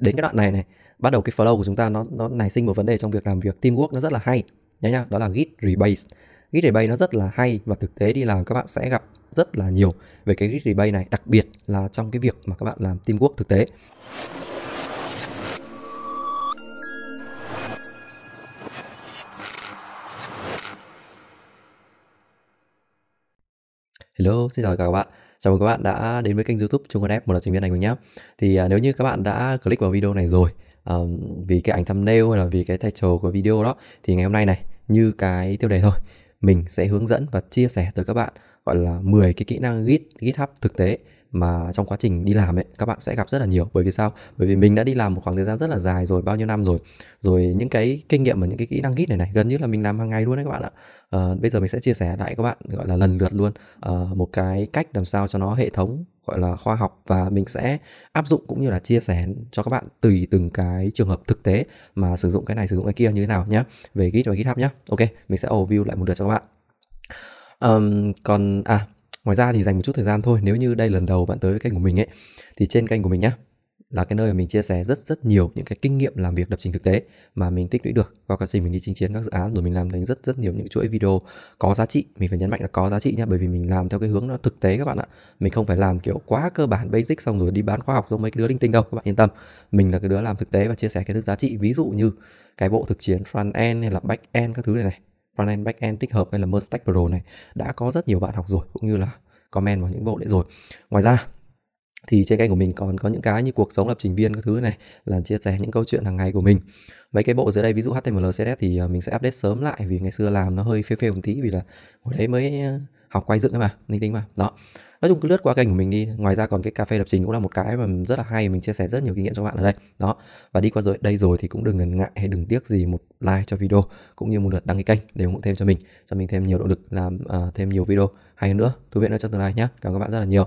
đến cái đoạn này này bắt đầu cái flow của chúng ta nó nó nảy sinh một vấn đề trong việc làm việc teamwork nó rất là hay nhá nhá đó là git rebase git rebase nó rất là hay và thực tế đi làm các bạn sẽ gặp rất là nhiều về cái git rebase này đặc biệt là trong cái việc mà các bạn làm teamwork thực tế Hello, xin chào cả các bạn Chào mừng các bạn đã đến với kênh youtube Trung Quân App một là trình viên này mình nhé Thì à, nếu như các bạn đã click vào video này rồi à, Vì cái ảnh thumbnail hay là vì cái title của video đó Thì ngày hôm nay này như cái tiêu đề thôi Mình sẽ hướng dẫn và chia sẻ tới các bạn gọi là 10 cái kỹ năng Git, GitHub thực tế mà trong quá trình đi làm ấy các bạn sẽ gặp rất là nhiều bởi vì sao bởi vì mình đã đi làm một khoảng thời gian rất là dài rồi bao nhiêu năm rồi rồi những cái kinh nghiệm và những cái kỹ năng git này này gần như là mình làm hàng ngày luôn đấy các bạn ạ à, bây giờ mình sẽ chia sẻ lại các bạn gọi là lần lượt luôn à, một cái cách làm sao cho nó hệ thống gọi là khoa học và mình sẽ áp dụng cũng như là chia sẻ cho các bạn tùy từng cái trường hợp thực tế mà sử dụng cái này sử dụng cái kia như thế nào nhé về git và github nhé ok mình sẽ overview lại một lượt cho các bạn um, còn à ngoài ra thì dành một chút thời gian thôi nếu như đây lần đầu bạn tới với kênh của mình ấy thì trên kênh của mình nhá là cái nơi mà mình chia sẻ rất rất nhiều những cái kinh nghiệm làm việc lập trình thực tế mà mình tích lũy được qua quá trình mình đi chinh chiến các dự án rồi mình làm thành rất rất nhiều những chuỗi video có giá trị mình phải nhấn mạnh là có giá trị nhá bởi vì mình làm theo cái hướng nó thực tế các bạn ạ mình không phải làm kiểu quá cơ bản basic xong rồi đi bán khoa học giống mấy cái đứa linh tinh đâu các bạn yên tâm mình là cái đứa làm thực tế và chia sẻ cái thức giá trị ví dụ như cái bộ thực chiến front end hay là back end các thứ này này frontend backend tích hợp hay là merge stack pro này đã có rất nhiều bạn học rồi cũng như là comment vào những bộ đấy rồi ngoài ra thì trên kênh của mình còn có những cái như cuộc sống lập trình viên các thứ này là chia sẻ những câu chuyện hàng ngày của mình mấy cái bộ dưới đây ví dụ html css thì à, mình sẽ update sớm lại vì ngày xưa làm nó hơi phê phê một tí vì là hồi đấy mới à, học quay dựng ấy mà linh tinh mà đó nói chung cứ lướt qua kênh của mình đi ngoài ra còn cái cà phê lập trình cũng là một cái mà rất là hay mình chia sẻ rất nhiều kinh nghiệm cho bạn ở đây đó và đi qua rồi đây rồi thì cũng đừng ngần ngại hay đừng tiếc gì một like cho video cũng như một lượt đăng ký kênh để ủng hộ thêm cho mình cho mình thêm nhiều động lực làm uh, thêm nhiều video hay hơn nữa thú vị nữa trong tương lai nhé cảm ơn các bạn rất là nhiều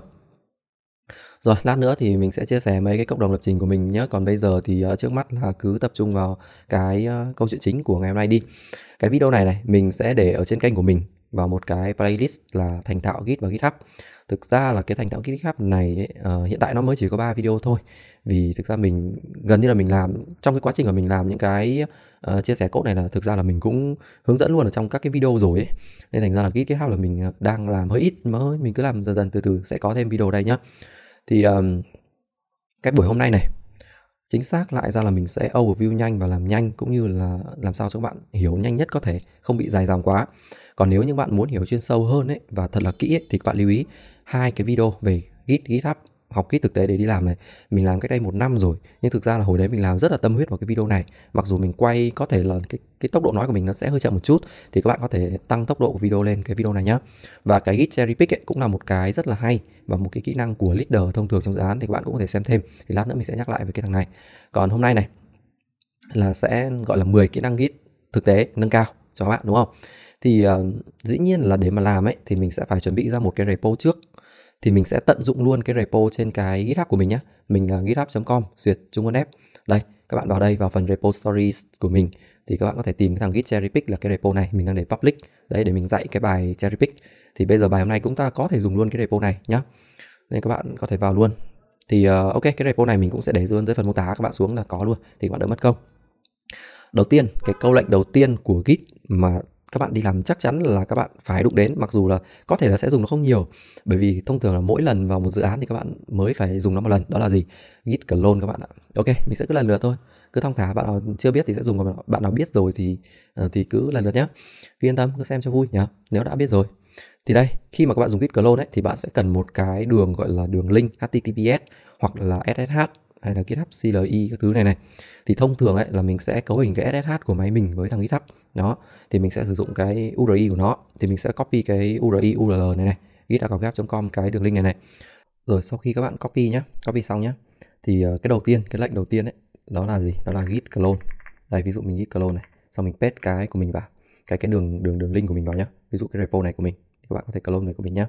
rồi lát nữa thì mình sẽ chia sẻ mấy cái cộng đồng lập trình của mình nhé còn bây giờ thì uh, trước mắt là cứ tập trung vào cái uh, câu chuyện chính của ngày hôm nay đi cái video này này mình sẽ để ở trên kênh của mình vào một cái playlist là thành thạo git và github thực ra là cái thành tạo GitHub này ấy, uh, hiện tại nó mới chỉ có 3 video thôi vì thực ra mình gần như là mình làm trong cái quá trình của mình làm những cái uh, chia sẻ code này là thực ra là mình cũng hướng dẫn luôn ở trong các cái video rồi ấy. nên thành ra là GitHub là mình ờ, đang làm hơi ít mà mình cứ làm dần dần từ từ sẽ có thêm video đây nhá thì um, cái buổi hôm nay này chính xác lại ra là mình sẽ overview nhanh và làm nhanh cũng như là làm sao cho các bạn hiểu nhanh nhất có thể không bị dài dòng quá còn nếu như bạn muốn hiểu chuyên sâu hơn ấy và thật là kỹ ấy, thì các bạn lưu ý hai cái video về Git, GitHub học kỹ thực tế để đi làm này mình làm cách đây một năm rồi nhưng thực ra là hồi đấy mình làm rất là tâm huyết vào cái video này mặc dù mình quay có thể là cái, cái tốc độ nói của mình nó sẽ hơi chậm một chút thì các bạn có thể tăng tốc độ của video lên cái video này nhé và cái git cherry pick ấy cũng là một cái rất là hay và một cái kỹ năng của leader thông thường trong dự án thì các bạn cũng có thể xem thêm thì lát nữa mình sẽ nhắc lại về cái thằng này còn hôm nay này là sẽ gọi là 10 kỹ năng git thực tế nâng cao cho các bạn đúng không thì uh, dĩ nhiên là để mà làm ấy thì mình sẽ phải chuẩn bị ra một cái repo trước thì mình sẽ tận dụng luôn cái repo trên cái GitHub của mình nhé. Mình là github.com duyệt Trung Quân ép, Đây, các bạn vào đây vào phần repo stories của mình thì các bạn có thể tìm cái thằng git cherry pick là cái repo này mình đang để public đấy để mình dạy cái bài cherry pick thì bây giờ bài hôm nay cũng ta có thể dùng luôn cái repo này nhá nên các bạn có thể vào luôn thì uh, ok cái repo này mình cũng sẽ để luôn dưới phần mô tả các bạn xuống là có luôn thì các bạn đỡ mất công đầu tiên cái câu lệnh đầu tiên của git mà các bạn đi làm chắc chắn là các bạn phải đụng đến mặc dù là có thể là sẽ dùng nó không nhiều bởi vì thông thường là mỗi lần vào một dự án thì các bạn mới phải dùng nó một lần đó là gì git clone các bạn ạ ok mình sẽ cứ lần lượt thôi cứ thong thả bạn nào chưa biết thì sẽ dùng còn bạn nào biết rồi thì ờ, thì cứ lần lượt nhé cứ yên tâm cứ xem cho vui nhá nếu đã biết rồi thì đây khi mà các bạn dùng git clone ấy, thì bạn sẽ cần một cái đường gọi là đường link https hoặc là ssh hay là GitHub CLI các thứ này này thì thông thường ấy là mình sẽ cấu hình cái SSH của máy mình với thằng GitHub đó thì mình sẽ sử dụng cái URI của nó thì mình sẽ copy cái URI URL này này git.com cái đường link này này rồi sau khi các bạn copy nhá copy xong nhá thì ờ, cái đầu tiên cái lệnh đầu tiên ấy đó là gì đó là git clone đây ví dụ mình git clone này xong mình paste cái của mình vào cái cái đường đường đường link của mình vào nhá ví dụ cái repo này của mình thì các bạn có thể clone này của mình nhá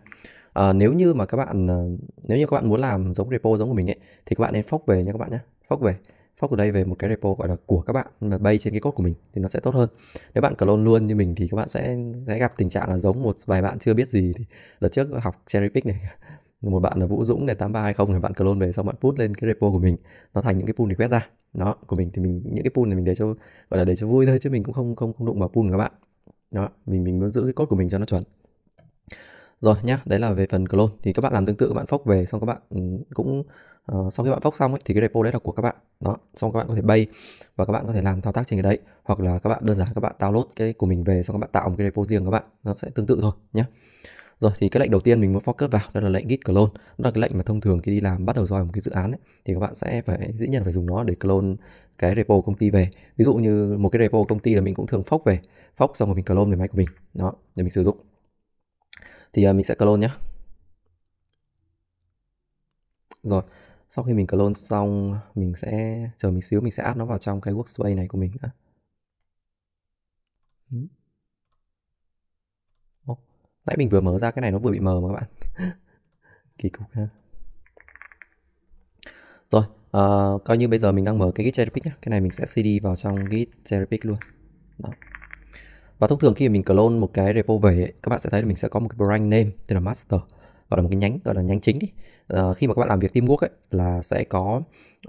à, nếu như mà các bạn ờ, nếu như các bạn muốn làm giống repo giống của mình ấy thì các bạn nên phóc về nhé các bạn nhé phóc về fork ở đây về một cái repo gọi là của các bạn mà bay trên cái code của mình thì nó sẽ tốt hơn nếu bạn clone luôn như mình thì các bạn sẽ sẽ gặp tình trạng là giống một vài bạn chưa biết gì thì đợt trước học cherry pick này một bạn là Vũ Dũng để hay không thì bạn clone về xong bạn put lên cái repo của mình nó thành những cái pull request ra đó của mình thì mình những cái pull này mình để cho gọi là để cho vui thôi chứ mình cũng không không không đụng vào pull của các bạn đó mình mình muốn giữ cái code của mình cho nó chuẩn rồi nhá đấy là về phần clone thì các bạn làm tương tự các bạn phóc về xong các bạn ừ, cũng uh, sau khi bạn phóc xong ấy, thì cái repo đấy là của các bạn đó xong các bạn có thể bay và các bạn có thể làm thao tác trên cái đấy hoặc là các bạn đơn giản các bạn download cái của mình về xong các bạn tạo một cái repo riêng các bạn nó sẽ tương tự thôi nhé rồi thì cái lệnh đầu tiên mình muốn focus vào đó là lệnh git clone đó là cái lệnh mà thông thường khi đi làm bắt đầu roi một cái dự án ấy, thì các bạn sẽ phải dĩ nhiên phải dùng nó để clone cái repo công ty về ví dụ như một cái repo công ty là mình cũng thường phóc về phóc xong rồi mình clone về máy của mình đó để mình sử dụng thì à, mình sẽ clone nhé rồi sau khi mình clone xong mình sẽ chờ mình xíu mình sẽ add nó vào trong cái workspace này của mình đã ừ. Ô, nãy mình vừa mở ra cái này nó vừa bị mờ mà các bạn kỳ cục ha rồi uh, coi như bây giờ mình đang mở cái git cherry pick nhá cái này mình sẽ cd vào trong git cherry luôn đó và thông thường khi mình clone một cái repo về các bạn sẽ thấy là mình sẽ có một cái brand name tên là master gọi là một cái nhánh gọi là nhánh chính đi à, khi mà các bạn làm việc teamwork ấy là sẽ có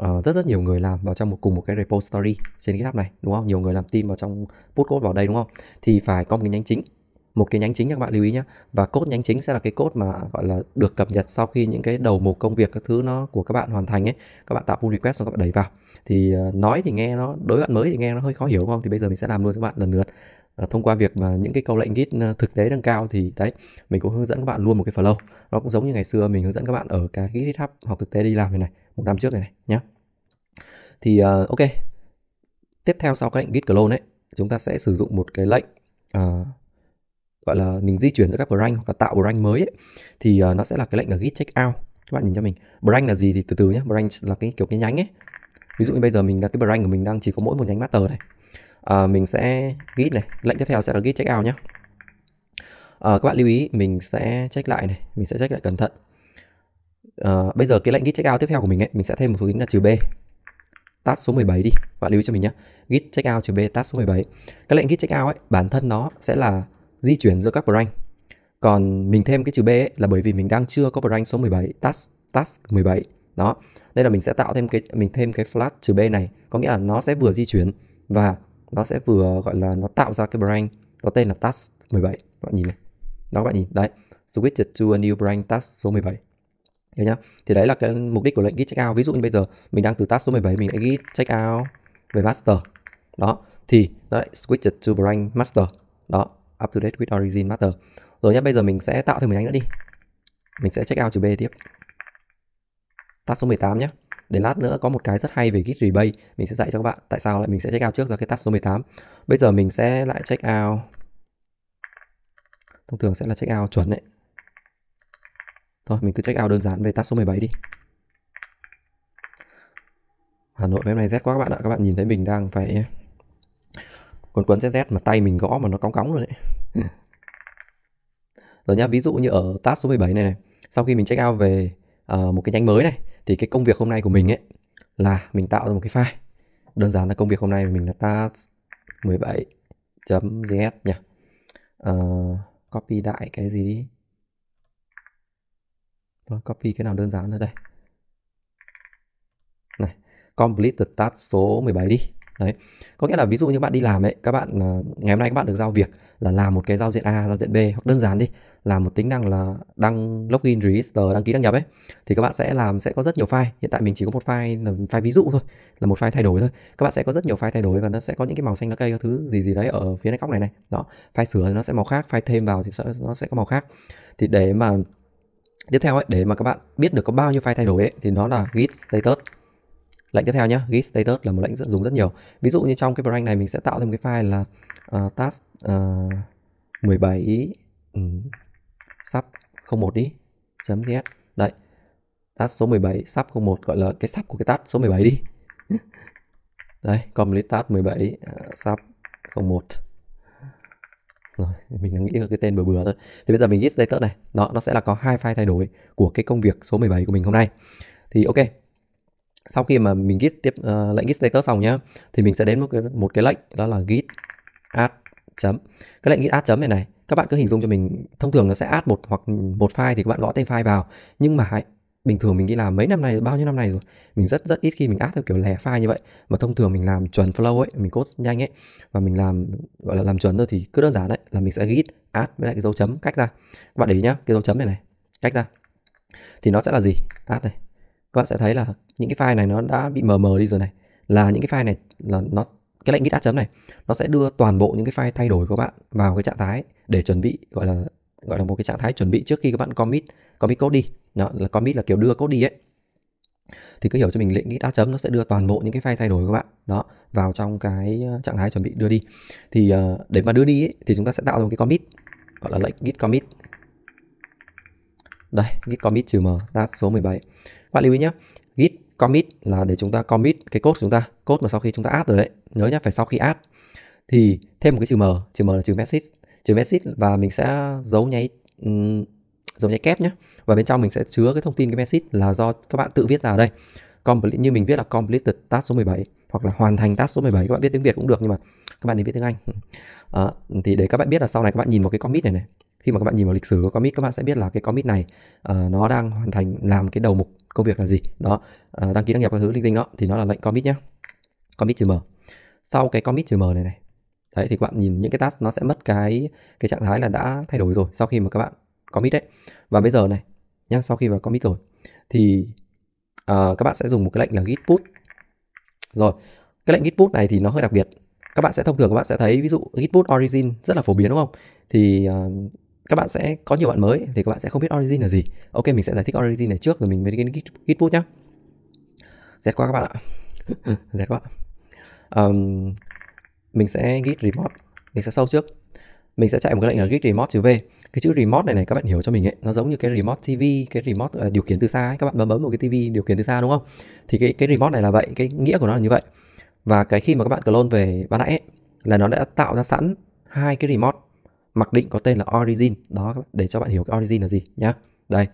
uh, rất rất nhiều người làm vào trong một cùng một cái repository trên cái app này đúng không nhiều người làm team vào trong put code vào đây đúng không thì phải có một cái nhánh chính một cái nhánh chính các bạn lưu ý nhé và cốt nhánh chính sẽ là cái cốt mà gọi là được cập nhật sau khi những cái đầu mục công việc các thứ nó của các bạn hoàn thành ấy các bạn tạo pull request rồi các bạn đẩy vào thì ờ, nói thì nghe nó đối với bạn mới thì nghe nó hơi khó hiểu đúng không thì bây giờ mình sẽ làm luôn cho các bạn lần lượt Ờ, thông qua việc mà những cái câu lệnh git ờ, thực tế nâng cao thì đấy mình cũng hướng dẫn các bạn luôn một cái flow nó cũng giống như ngày xưa mình hướng dẫn các bạn ở cái github học thực tế đi làm này này một năm trước này này nhé thì uh, ok tiếp theo sau cái lệnh git clone ấy chúng ta sẽ sử dụng một cái lệnh uh, gọi là mình di chuyển giữa các branch hoặc là tạo branch mới ấy, thì uh, nó sẽ là cái lệnh là git check out các bạn nhìn cho mình branch là gì thì từ từ nhé branch là cái kiểu cái nhánh ấy ví dụ như bây giờ mình là cái branch của mình đang chỉ có mỗi một nhánh master này à, mình sẽ git này lệnh tiếp theo sẽ là git check out nhé à, ờ, các bạn lưu ý mình sẽ check lại này mình sẽ check lại cẩn thận à, bây giờ cái lệnh git check out tiếp theo của mình ấy mình sẽ thêm một số tính là trừ b task số 17 đi các bạn lưu ý cho mình nhé git check out trừ b task số 17 cái lệnh git check out ấy bản thân nó sẽ là di chuyển giữa các branch còn mình thêm cái trừ B ấy, là bởi vì mình đang chưa có branch số 17, task task 17. Đó. Đây là mình sẽ tạo thêm cái mình thêm cái flat trừ B này, có nghĩa là nó sẽ vừa di chuyển và nó sẽ vừa gọi là nó tạo ra cái branch có tên là task 17 các bạn nhìn này đó các bạn nhìn đấy switch to a new branch task số 17 hiểu nhá thì đấy là cái mục đích của lệnh git out ví dụ như bây giờ mình đang từ task số 17 mình lại git out về master đó thì nó lại switch to branch master đó up to date with origin master rồi nhá bây giờ mình sẽ tạo thêm một nhánh nữa đi mình sẽ check out chữ b tiếp task số 18 nhé để lát nữa có một cái rất hay về Git Rebate, mình sẽ dạy cho các bạn tại sao lại mình sẽ check out trước ra cái task số 18. Bây giờ mình sẽ lại check out thông thường sẽ là check out chuẩn đấy. Thôi mình cứ check out đơn giản về task số 17 đi. Hà Nội hôm nay rét quá các bạn ạ, các bạn nhìn thấy mình đang phải quần quần rét rét mà tay mình gõ mà nó cóng cóng luôn đấy. rồi nhá, ví dụ như ở task số 17 này này, sau khi mình check out về uh, một cái nhánh mới này thì cái công việc hôm nay của mình ấy là mình tạo ra một cái file đơn giản là công việc hôm nay mình là task 17.js nhỉ uh, copy đại cái gì đi Thôi copy cái nào đơn giản nữa đây Này, complete the task số 17 đi đấy có nghĩa là ví dụ như bạn đi làm ấy các bạn ờ, ngày hôm nay các bạn được giao việc là làm một cái giao diện A giao diện B hoặc đơn giản đi làm một tính năng là đăng login register đăng ký đăng nhập ấy thì các bạn sẽ làm sẽ có rất nhiều file hiện tại mình chỉ có một file là file ví dụ thôi là một file thay đổi thôi các bạn sẽ có rất nhiều file thay đổi và nó sẽ có những cái màu xanh lá cây các thứ gì gì đấy ở phía góc này này đó file sửa thì nó sẽ màu khác file thêm vào thì nó sẽ có màu khác thì để mà tiếp theo ấy để mà các bạn biết được có bao nhiêu file thay đổi ấy thì nó là git status lệnh tiếp theo nhé git status là một lệnh rất dùng rất nhiều ví dụ như trong cái branch này mình sẽ tạo thêm cái file là uh, task uh, 17 um, sub 01 đi chấm js đấy task số 17 sub 01 gọi là cái sub của cái task số 17 đi đây complete task 17 uh, ờ, sub 01 rồi mình đang nghĩ cái tên bừa bừa thôi thì bây giờ mình git status này nó nó sẽ là có hai file thay đổi của cái công việc số 17 của mình hôm nay thì ok sau khi mà mình git tiếp uh, ờ, lệnh git status xong nhá thì mình sẽ đến một cái một cái lệnh đó là git add chấm cái lệnh git add chấm này này các bạn cứ hình dung cho mình thông thường nó sẽ add một hoặc một file thì các bạn gõ tên file vào nhưng mà bình thường mình nghĩ là mấy năm nay bao nhiêu năm này rồi mình rất rất ít khi mình add theo kiểu lẻ file như vậy mà thông thường mình làm chuẩn flow ấy mình code nhanh ấy và mình làm gọi là làm chuẩn thôi thì cứ đơn giản đấy là mình sẽ git add với lại cái dấu chấm cách ra các bạn để ý nhá cái dấu chấm này này cách ra thì nó sẽ là gì add này các bạn sẽ thấy là những cái file này nó đã bị mờ mờ đi rồi này là những cái file này là nó cái lệnh git add chấm này nó sẽ đưa toàn bộ những cái file thay đổi của bạn vào cái trạng thái để chuẩn bị gọi là gọi là một cái trạng thái chuẩn bị trước khi các bạn commit commit code đi đó là commit là kiểu đưa code đi ấy thì cứ hiểu cho mình lệnh git add chấm nó sẽ đưa toàn bộ những cái file thay đổi của bạn đó vào trong cái ờ, trạng thái chuẩn bị đưa đi thì uh, để mà đưa đi ấy, thì chúng ta sẽ tạo ra một cái commit gọi là lệnh git commit đây git commit trừ m task số 17 bạn lưu ý nhé git commit là để chúng ta commit cái code của chúng ta code mà sau khi chúng ta add rồi đấy nhớ nhé phải sau khi add thì thêm một cái chữ m chữ m là chữ message chữ message và mình sẽ giấu nháy um, dấu nháy kép nhé và bên trong mình sẽ chứa cái thông tin cái message là do các bạn tự viết ra ở đây complete như mình viết là completed task số 17 hoặc là hoàn thành task số 17 các bạn viết tiếng Việt cũng được nhưng mà các bạn nên viết tiếng Anh à, thì để các bạn biết là sau này các bạn nhìn vào cái commit này này khi mà các bạn nhìn vào lịch sử của commit các bạn sẽ biết là cái commit này uh, nó đang hoàn thành làm cái đầu mục công việc là gì đó uh, đăng ký đăng nhập các thứ linh tinh đó thì nó là lệnh commit nhé commit trừ m sau cái commit trừ m này này đấy thì các bạn nhìn những cái task nó sẽ mất cái cái trạng thái là đã thay đổi rồi sau khi mà các bạn commit đấy và bây giờ này nhá sau khi mà commit rồi thì uh, các bạn sẽ dùng một cái lệnh là git put rồi cái lệnh git put này thì nó hơi đặc biệt các bạn sẽ thông thường các bạn sẽ thấy ví dụ git put origin rất là phổ biến đúng không thì các bạn sẽ có nhiều bạn mới thì các bạn sẽ không biết origin là gì ok mình sẽ giải thích origin này trước rồi mình mới đến gitput nhá dẹt qua các bạn ạ dẹt qua um, mình sẽ git remote mình sẽ sâu trước mình sẽ chạy một cái lệnh là git remote chữ v cái chữ remote này này các bạn hiểu cho mình ấy nó giống như cái remote tv cái remote uh, điều khiển từ xa ấy. các bạn bấm bấm một cái tv điều khiển từ xa đúng không thì cái cái remote này là vậy cái nghĩa của nó là như vậy và cái khi mà các bạn clone về ban nãy ấy, là nó đã tạo ra sẵn hai cái remote mặc định có tên là origin đó để cho bạn hiểu cái origin là gì nhá đây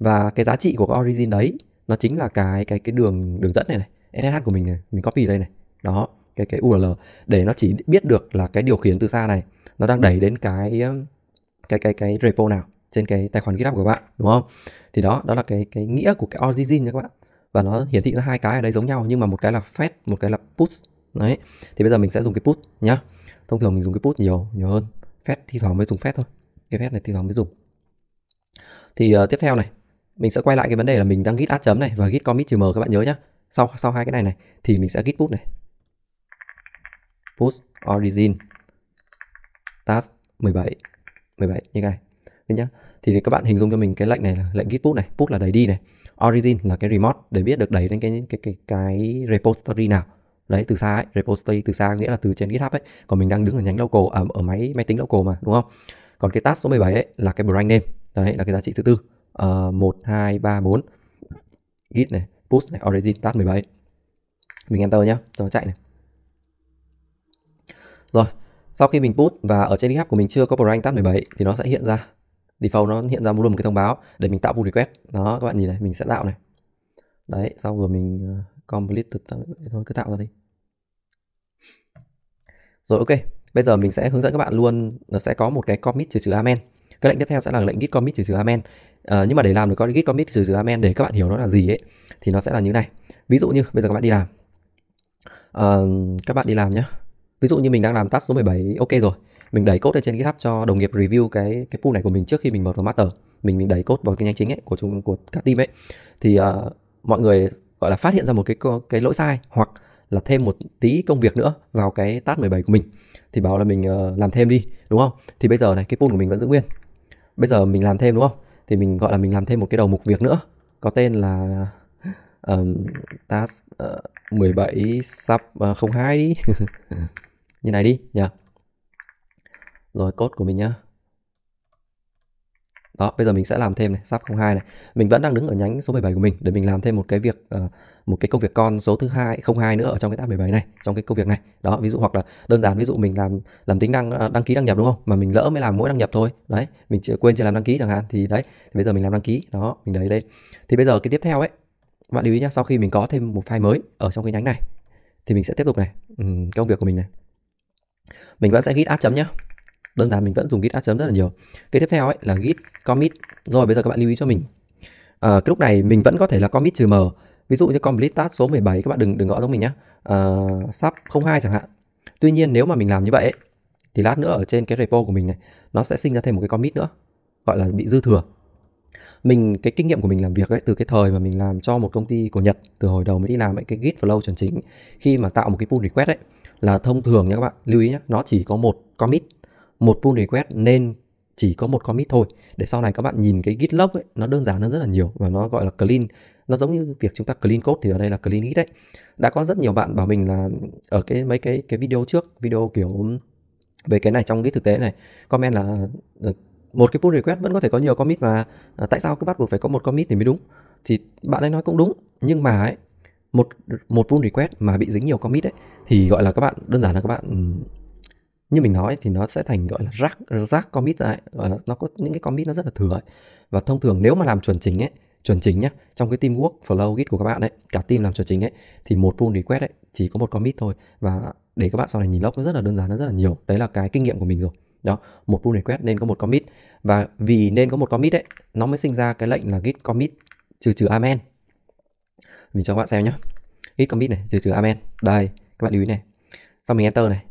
và cái giá trị của cái origin đấy nó chính là cái cái cái đường đường dẫn này này SSH của mình này mình copy đây này đó cái cái URL để nó chỉ biết được là cái điều khiển từ xa này nó đang đẩy đến cái cái cái cái repo nào trên cái tài khoản GitHub của bạn đúng không? Thì đó đó là cái cái nghĩa của cái origin nha các bạn và nó hiển thị ra hai cái ở đây giống nhau nhưng mà một cái là fetch một cái là push đấy thì bây giờ mình sẽ dùng cái push nhá thông thường mình dùng cái push nhiều nhiều hơn phép thi thoảng mới dùng phép thôi cái phép này thi thoảng mới dùng thì uh, tiếp theo này mình sẽ quay lại cái vấn đề là mình đang git add chấm này và git commit trừ m các bạn nhớ nhá sau sau hai cái này này thì mình sẽ git push này push origin task 17 17 như này Đấy nhá thì các bạn hình dung cho mình cái lệnh này là lệnh git push này push là đẩy đi này origin là cái remote để biết được đẩy lên cái cái cái, cái repository nào đấy từ xa ấy, repository từ xa nghĩa là từ trên GitHub ấy còn mình đang đứng ở nhánh local à, ở máy máy tính local mà đúng không còn cái task số 17 ấy là cái brand name đấy là cái giá trị thứ tư ờ, một hai ba bốn git này push này origin task 17 mình enter nhá cho nó chạy này rồi sau khi mình push và ở trên GitHub của mình chưa có brand task 17 thì nó sẽ hiện ra default nó hiện ra luôn một cái thông báo để mình tạo pull request đó các bạn nhìn này mình sẽ tạo này đấy xong rồi mình ờ, completed thôi cứ tạo ra đi rồi ok bây giờ mình sẽ hướng dẫn các bạn luôn nó sẽ có một cái commit trừ trừ amen cái lệnh tiếp theo sẽ là lệnh git commit trừ trừ amen à, nhưng mà để làm được con git commit trừ trừ amen để các bạn hiểu nó là gì ấy thì nó sẽ là như này ví dụ như bây giờ các bạn đi làm à, các bạn đi làm nhé ví dụ như mình đang làm task số 17 ok rồi mình đẩy code lên trên GitHub cho đồng nghiệp review cái cái pool này của mình trước khi mình mở vào master mình mình đẩy code vào cái nhánh chính ấy của chúng của cả team ấy thì uh, mọi người gọi là phát hiện ra một cái cái lỗi sai hoặc là thêm một tí công việc nữa vào cái task 17 của mình thì bảo là mình uh, làm thêm đi đúng không thì bây giờ này cái pool của mình vẫn giữ nguyên bây giờ mình làm thêm đúng không thì mình gọi là mình làm thêm một cái đầu mục việc nữa có tên là um, task uh, ờ, 17 sub uh, ờ, 02 đi như này đi nhỉ rồi code của mình nhá đó bây giờ mình sẽ làm thêm này sub 02 này mình vẫn đang đứng ở nhánh số 17 của mình để mình làm thêm một cái việc uh, một cái công việc con số thứ hai 02 nữa ở trong cái tab 17 này trong cái công việc này đó ví dụ hoặc là đơn giản ví dụ mình làm làm tính năng ờ, đăng ký đăng nhập đúng không mà mình lỡ mới làm mỗi đăng nhập thôi đấy mình chỉ quên chưa làm đăng ký chẳng hạn thì đấy thì bây giờ mình làm đăng ký đó mình đấy đây thì bây giờ cái tiếp theo ấy bạn lưu ý nhé sau khi mình có thêm một file mới ở trong cái nhánh này thì mình sẽ tiếp tục này ừ, công việc của mình này mình vẫn sẽ git add chấm nhá đơn giản mình vẫn dùng git add chấm e rất là nhiều cái tiếp theo ấy là git commit rồi bây giờ các bạn lưu ý cho mình à, cái lúc này mình vẫn có thể là commit trừ m ví dụ như complete task số 17 các bạn đừng đừng gõ giống mình nhé à, sub 02 chẳng hạn tuy nhiên nếu mà mình làm như vậy ấy, thì lát nữa ở trên cái repo của mình này nó sẽ sinh ra thêm một cái commit nữa gọi là bị dư thừa mình cái kinh nghiệm của mình làm việc ấy từ cái thời mà mình làm cho một công ty của Nhật từ hồi đầu mới đi làm ấy cái git flow chuẩn chính khi mà tạo một cái pull request ấy là thông thường nha các bạn lưu ý nhé nó chỉ có một commit một pull request nên chỉ có một commit thôi để sau này các bạn nhìn cái git log ấy nó đơn giản hơn rất là nhiều và nó gọi là clean nó giống như việc chúng ta clean code thì ở đây là clean git đấy đã có rất nhiều bạn bảo mình là ở cái mấy cái cái video trước video kiểu về cái này trong git thực tế này comment là ờ, một cái pull request vẫn có thể có nhiều commit mà à, tại sao cứ bắt buộc phải có một commit thì mới đúng thì bạn ấy nói cũng đúng nhưng mà ấy một một pull request mà bị dính nhiều commit ấy thì gọi là các bạn đơn giản là các bạn như mình nói thì nó sẽ thành gọi là rác rác commit ra ấy. nó có những cái commit nó rất là thừa ấy. và thông thường nếu mà làm chuẩn chỉnh ấy chuẩn chỉnh nhá trong cái team work flow git của các bạn ấy cả team làm chuẩn chỉnh ấy thì một pull request ấy chỉ có một commit thôi và để các bạn sau này nhìn lốc nó rất là đơn giản nó rất là nhiều đấy là cái kinh nghiệm của mình rồi đó một pull request nên có một commit và vì nên có một commit ấy nó mới sinh ra cái lệnh là git commit trừ trừ amen mình cho các bạn xem nhá git commit này trừ trừ amen đây các bạn lưu ý này xong mình enter này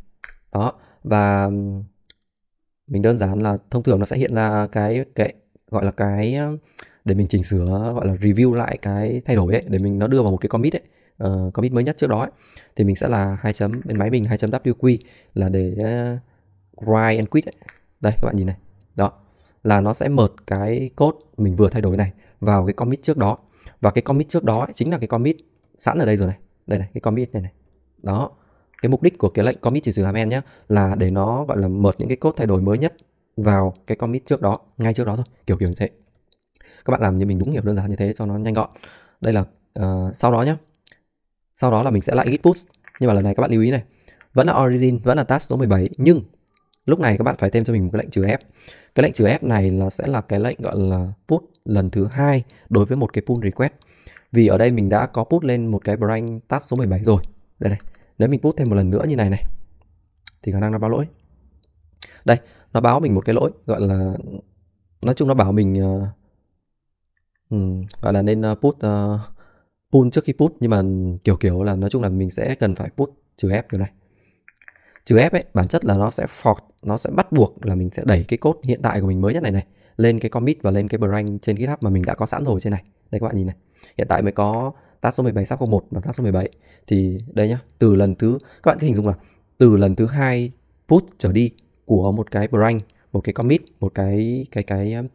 đó và mình đơn giản là thông thường nó sẽ hiện ra cái cái gọi là cái để mình chỉnh sửa gọi là review lại cái thay đổi ấy để mình nó đưa vào một cái commit ấy uh, commit mới nhất trước đó ấy. thì mình sẽ là hai chấm bên máy mình 2.wq là để uh, write and quit ấy. đây các bạn nhìn này đó là nó sẽ mở cái code mình vừa thay đổi này vào cái commit trước đó và cái commit trước đó ấy, chính là cái commit sẵn ở đây rồi này đây này cái commit này này đó cái mục đích của cái lệnh commit chỉ trừ hàm nhé là để nó gọi là mở những cái cốt thay đổi mới nhất vào cái commit trước đó ngay trước đó thôi kiểu kiểu như thế các bạn làm như mình đúng hiểu đơn giản như thế cho nó nhanh gọn đây là uh, sau đó nhé sau đó là mình sẽ lại git push nhưng mà lần này các bạn lưu ý này vẫn là origin vẫn là task số 17 nhưng lúc này các bạn phải thêm cho mình một cái lệnh trừ f cái lệnh trừ f này là sẽ là cái lệnh gọi là put lần thứ hai đối với một cái pull request vì ở đây mình đã có put lên một cái branch task số 17 rồi đây này nếu mình put thêm một lần nữa như này này thì khả năng nó báo lỗi đây nó báo mình một cái lỗi gọi là nói chung nó bảo mình uh, gọi là nên ờ, put uh, ờ, pull trước khi put nhưng mà ừ, kiểu kiểu là nói chung là mình sẽ cần phải put trừ ép kiểu này trừ ép ấy bản chất là nó sẽ fork nó sẽ bắt buộc là mình sẽ đẩy cái cốt hiện tại của mình mới nhất này này lên cái commit và lên cái branch trên GitHub mà mình đã có sẵn rồi trên này đây các bạn nhìn này hiện tại mới có task số 17 sắp có 01 và task số 17 thì đây nhá từ lần thứ các bạn cứ hình dung là từ lần thứ hai put trở đi của một cái branch một cái commit một cái cái cái um,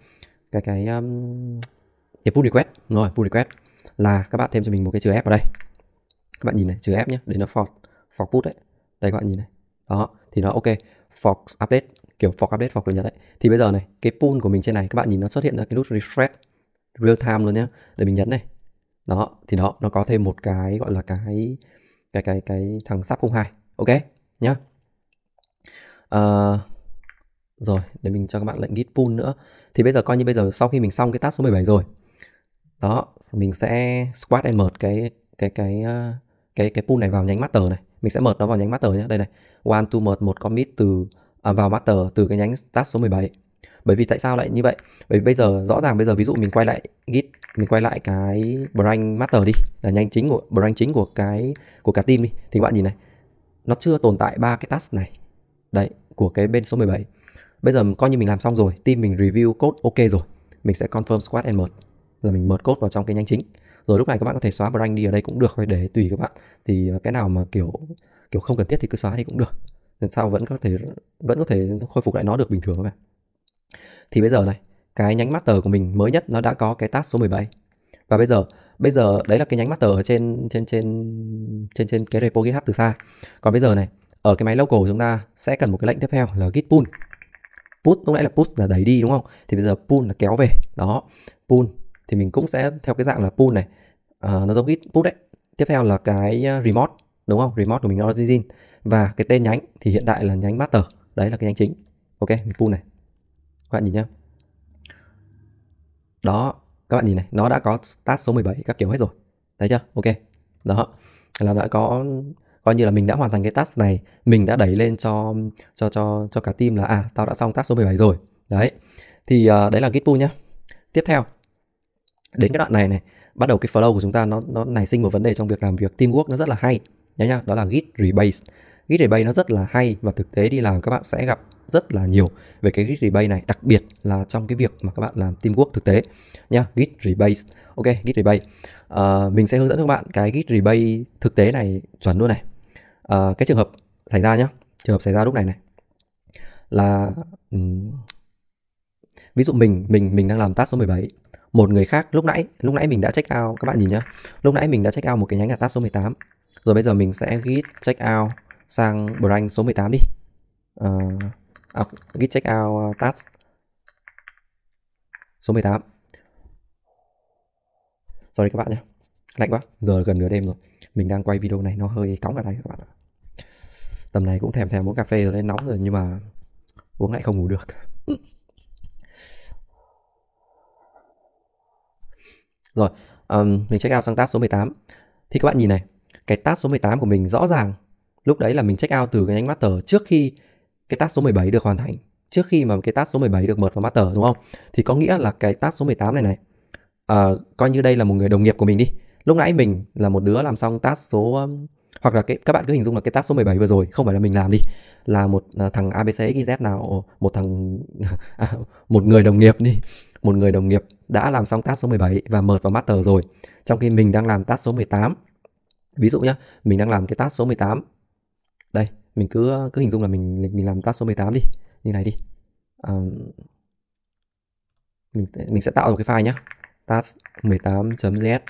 cái cái um, cái pull request Đúng rồi pull request là các bạn thêm cho mình một cái chữ f vào đây các bạn nhìn này chữ f nhá để nó fork fork put đấy đây các bạn nhìn này đó thì nó ok fork update kiểu fork update fork kiểu nhật đấy thì bây giờ này cái pull của mình trên này các bạn nhìn nó xuất hiện ra cái nút refresh real time luôn nhá để mình nhấn này đó thì đó nó có thêm một cái gọi là cái cái cái cái thằng sắp không hai ok nhá uh, rồi để mình cho các bạn lệnh git pull nữa thì bây giờ coi như bây giờ sau khi mình xong cái task số 17 rồi đó mình sẽ squat and merge cái cái cái ờ, cái cái pull này vào nhánh master này mình sẽ merge nó vào nhánh master nhé đây này one to merge một commit từ à, vào master từ cái nhánh task số 17 bởi vì tại sao lại như vậy bởi vì bây giờ rõ ràng bây giờ ví dụ mình quay lại git mình quay lại cái brand master đi là nhanh chính của brand chính của cái của cả team đi thì các bạn nhìn này nó chưa tồn tại ba cái task này đấy của cái bên số 17 bây giờ coi như mình làm xong rồi team mình review code ok rồi mình sẽ confirm squad and merge là mình merge code vào trong cái nhanh chính rồi lúc này các bạn có thể xóa brand đi ở đây cũng được để tùy các bạn thì cái nào mà kiểu kiểu không cần thiết thì cứ xóa thì cũng được làm sao vẫn có thể vẫn có thể khôi phục lại nó được bình thường các bạn thì bây giờ này, cái nhánh master của mình mới nhất nó đã có cái task số 17. Và bây giờ bây giờ đấy là cái nhánh master ở trên trên trên trên trên cái repo GitHub từ xa. Còn bây giờ này, ở cái máy local của chúng ta sẽ cần một cái lệnh tiếp theo là git pull. pull lúc nãy là push là đẩy đi đúng không? Thì bây giờ pull là kéo về. Đó. Pull thì mình cũng sẽ theo cái dạng là pull này. À, nó giống git pull đấy. Tiếp theo là cái à, remote đúng không? Remote của mình nó là Zin và cái tên nhánh thì hiện tại là nhánh master. Đấy là cái nhánh chính. Ok, mình pull này các bạn nhìn nhá, đó các bạn nhìn này nó đã có task số 17 các kiểu hết rồi thấy chưa ok đó là đã có coi như là mình đã hoàn thành cái task này mình đã đẩy lên cho cho cho cho cả team là à tao đã xong task số 17 rồi đấy thì uh, đấy là git pull nhá tiếp theo đến cái đoạn này này bắt đầu cái flow của chúng ta nó nó nảy sinh một vấn đề trong việc làm việc teamwork nó rất là hay nhá nhá đó là git rebase git rebate nó rất là hay và thực tế đi làm các bạn sẽ gặp rất là nhiều về cái git rebase này đặc biệt là trong cái việc mà các bạn làm teamwork thực tế nha git rebase ok git rebase uh, ờ, mình sẽ hướng dẫn các bạn cái git rebase thực tế này chuẩn luôn này uh, cái trường hợp xảy ra nhá trường hợp xảy ra lúc này này là um, ví dụ mình mình mình đang làm task số 17 một người khác lúc nãy lúc nãy mình đã check out các bạn nhìn nhá lúc nãy mình đã check out một cái nhánh là task số 18 rồi bây giờ mình sẽ git check out sang branch số 18 đi uh, à, git check out ờ, task số 18 sorry các bạn nhé lạnh quá giờ gần nửa đêm rồi mình đang quay video này nó hơi cóng cả tay các bạn ạ tầm này cũng thèm thèm uống cà phê rồi đấy nóng rồi nhưng mà uống lại không ngủ được rồi um, mình check out sang task số 18 thì các bạn nhìn này cái task số 18 của mình rõ ràng Lúc đấy là mình check out từ cái nhánh master trước khi cái task số 17 được hoàn thành, trước khi mà cái task số 17 được mở vào master đúng không? Thì có nghĩa là cái task số 18 này này à, coi như đây là một người đồng nghiệp của mình đi. Lúc nãy mình là một đứa làm xong task số um, hoặc là cái, các bạn cứ hình dung là cái task số 17 vừa rồi không phải là mình làm đi là một à, thằng abcxyz nào một thằng à, một người đồng nghiệp đi một người đồng nghiệp đã làm xong task số 17 và mượt vào master rồi trong khi mình đang làm task số 18 ví dụ nhá, mình đang làm cái task số 18 đây mình cứ ờ, cứ hình dung là mình mình làm task số 18 đi như này đi um, mình mình sẽ tạo một cái file nhá task 18.js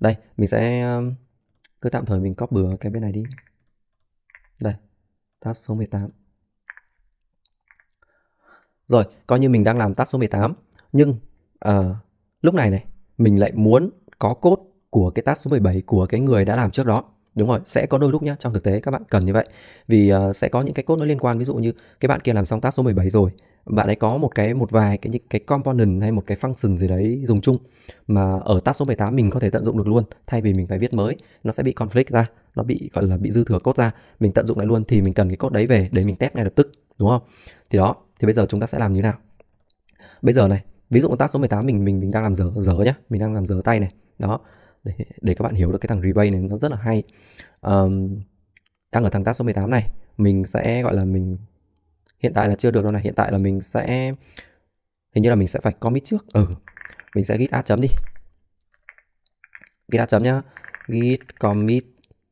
đây mình sẽ ờ, cứ tạm thời mình copy bừa cái bên này đi đây task số 18 rồi coi như mình đang làm task số 18 nhưng uh, lúc này này mình lại muốn có cốt của cái task số 17 của cái người đã làm trước đó đúng rồi sẽ có đôi lúc nhá trong thực tế các bạn cần như vậy vì uh, sẽ có những cái cốt nó liên quan ví dụ như cái bạn kia làm xong task số 17 rồi bạn ấy có một cái một vài cái những cái component hay một cái function gì đấy dùng chung mà ở task số 18 mình có thể tận dụng được luôn thay vì mình phải viết mới nó sẽ bị conflict ra nó bị gọi là bị dư thừa cốt ra mình tận dụng lại luôn thì mình cần cái cốt đấy về để mình test ngay lập tức đúng không thì đó thì bây giờ chúng ta sẽ làm như thế nào bây giờ này ví dụ task số 18 mình mình mình đang làm dở dở nhá mình đang làm dở tay này đó để, để các bạn hiểu được cái thằng rebate này nó rất là hay um, đang ở thằng task số 18 này mình sẽ gọi là mình hiện tại là chưa được đâu này hiện tại là mình sẽ hình như là mình sẽ phải commit trước ừ mình sẽ git add chấm đi git add chấm nhá git commit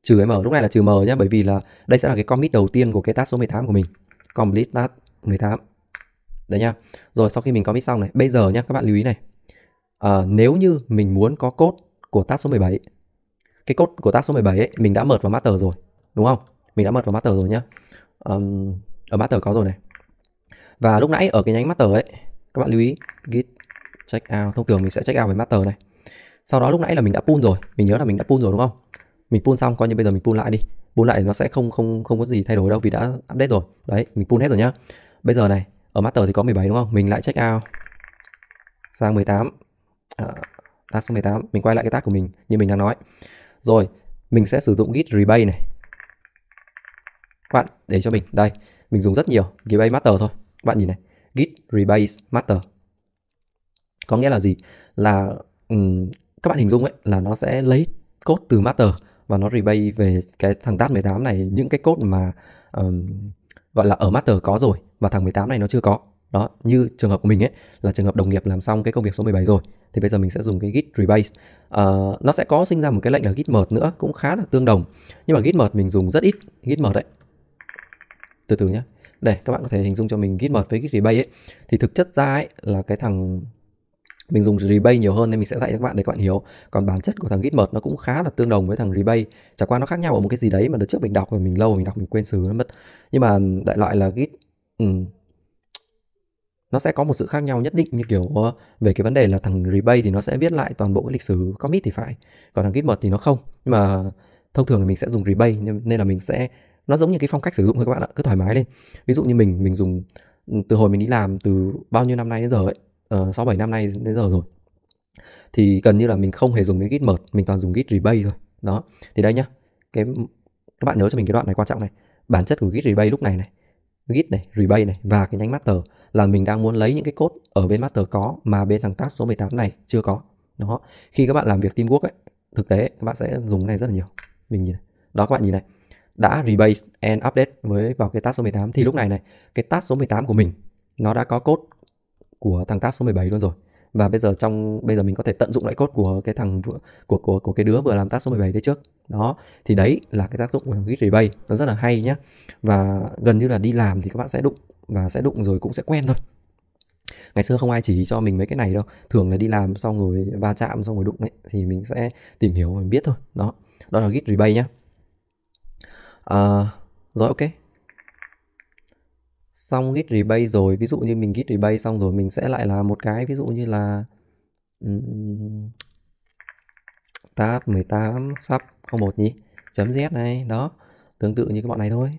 trừ m lúc này là trừ m nhá bởi vì là đây sẽ là cái commit đầu tiên của cái task số 18 của mình complete task 18 đấy nhá rồi sau khi mình commit xong này bây giờ nhá các bạn lưu ý này à, nếu như mình muốn có code của task số 17 cái code của task số 17 ấy, mình đã mượt vào master rồi đúng không mình đã mượt vào master rồi nhá um, ở master có rồi này và lúc nãy ở cái nhánh master ấy các bạn lưu ý git check out thông thường mình sẽ check out về master này sau đó lúc nãy là mình đã pull rồi mình nhớ là mình đã pull rồi đúng không mình pull xong coi như bây giờ mình pull lại đi pull lại nó sẽ không không không có gì thay đổi đâu vì đã update rồi đấy mình pull hết rồi nhá bây giờ này ở master thì có 17 đúng không mình lại check out sang 18 à, task số 18 mình quay lại cái task của mình như mình đang nói rồi mình sẽ sử dụng git rebase này các bạn để cho mình đây mình dùng rất nhiều rebase master thôi các bạn nhìn này git rebase master có nghĩa là gì là um, các bạn hình dung ấy là nó sẽ lấy code từ master và nó rebase về cái thằng task 18 này những cái code mà um, gọi là ở master có rồi và thằng 18 này nó chưa có đó như trường hợp của mình ấy là trường hợp đồng nghiệp làm xong cái công việc số 17 rồi thì bây giờ mình sẽ dùng cái git rebase uh, nó sẽ có sinh ra một cái lệnh là git merge nữa cũng khá là tương đồng nhưng mà git merge mình dùng rất ít git merge đấy từ từ nhé để các bạn có thể hình dung cho mình git merge với git rebase ấy thì thực chất ra ấy là cái thằng mình dùng rebase nhiều hơn nên mình sẽ dạy cho các bạn để các bạn hiểu còn bản chất của thằng git merge nó cũng khá là tương đồng với thằng rebase chả qua nó khác nhau ở một cái gì đấy mà đợt trước mình đọc rồi mình lâu rồi mình đọc mình quên xử nó mất nhưng mà đại loại là git ừ, nó sẽ có một sự khác nhau nhất định như kiểu ờ, về cái vấn đề là thằng rebase thì nó sẽ viết lại toàn bộ cái lịch sử commit thì phải còn thằng gitmod thì nó không nhưng mà thông thường là mình sẽ dùng rebase nên, là mình sẽ nó giống như cái phong cách sử dụng thôi các bạn ạ cứ thoải mái lên ví dụ như mình mình dùng ừ, từ hồi mình đi làm từ bao nhiêu năm nay đến giờ ấy ờ, sáu uh, bảy năm nay đến giờ rồi thì gần như là mình không hề dùng đến git mật mình toàn dùng git rebase thôi đó thì đây nhá cái các bạn nhớ cho mình cái đoạn này quan trọng này bản chất của git rebase lúc này này git này rebase này và cái nhánh master là mình đang muốn lấy những cái cốt ở bên master có mà bên thằng task số 18 này chưa có đó khi các bạn làm việc teamwork ấy thực tế các bạn sẽ dùng này rất là nhiều mình nhìn này. đó các bạn nhìn này đã rebase and update với vào cái task số 18 thì lúc này này cái task số 18 của mình nó đã có cốt của thằng task số 17 luôn rồi và bây giờ trong bây giờ mình có thể tận dụng lại cốt của cái thằng vừa, của của của cái đứa vừa làm task số 17 đấy trước. Đó, thì đấy là cái tác dụng của thằng git rebase, nó rất là hay nhá. Và gần như là đi làm thì các bạn sẽ đụng và sẽ đụng rồi cũng sẽ quen thôi ngày xưa không ai chỉ cho mình mấy cái này đâu thường là đi làm xong rồi va chạm xong rồi đụng đấy thì mình sẽ tìm hiểu mình biết thôi đó đó là git rebase nhá à, rồi ok xong git rebase rồi ví dụ như mình git rebase xong rồi mình sẽ lại là một cái ví dụ như là um, tab 18 sub 01 nhỉ chấm z này đó tương tự như các bọn này thôi